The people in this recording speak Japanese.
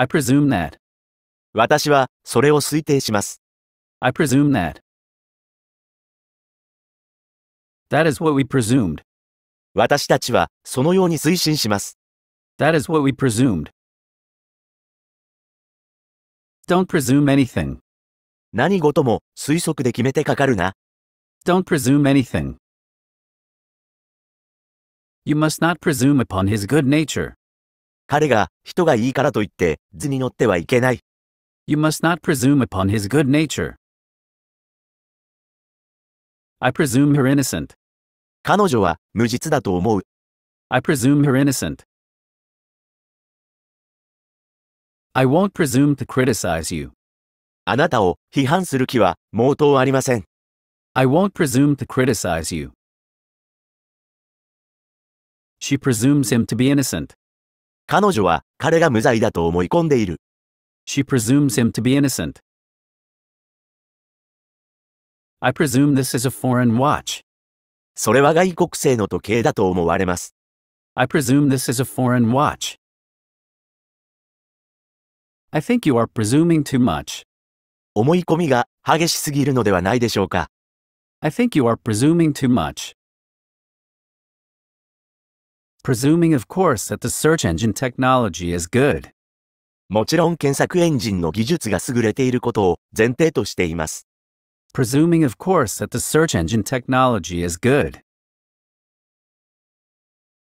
I presume that. 私はそれを推定します。I presume that. That is what we presumed. 私たちはそのように推進します。That is what we presumed. Don't presume anything. 何事も推測で決めてかかるな。Don't presume anything. You must not presume upon his good nature. 彼が人がいいからといって図に乗ってはいけない。You must not presume upon his good nature. I presume her innocent. 彼女は無実だと思う。I presume her innocent. I won't presume to criticize you. あなたを批判する気は毛頭ありません。I won't presume to criticize you. She presumes him to be innocent. 彼女は彼が無罪だと思い込んでいる。She presumes him to be innocent. I presume this is a foreign watch. それは外国製の時計だと思われます。I presume this is a foreign watch. I think you are presuming too much. 思い込みが激しすぎるのではないでしょうか。I think you are presuming too much. presuming of course that the search engine technology is good. もちろん検索エンジンの技術が優れていることを前提としています。presuming of course that the search engine technology is good.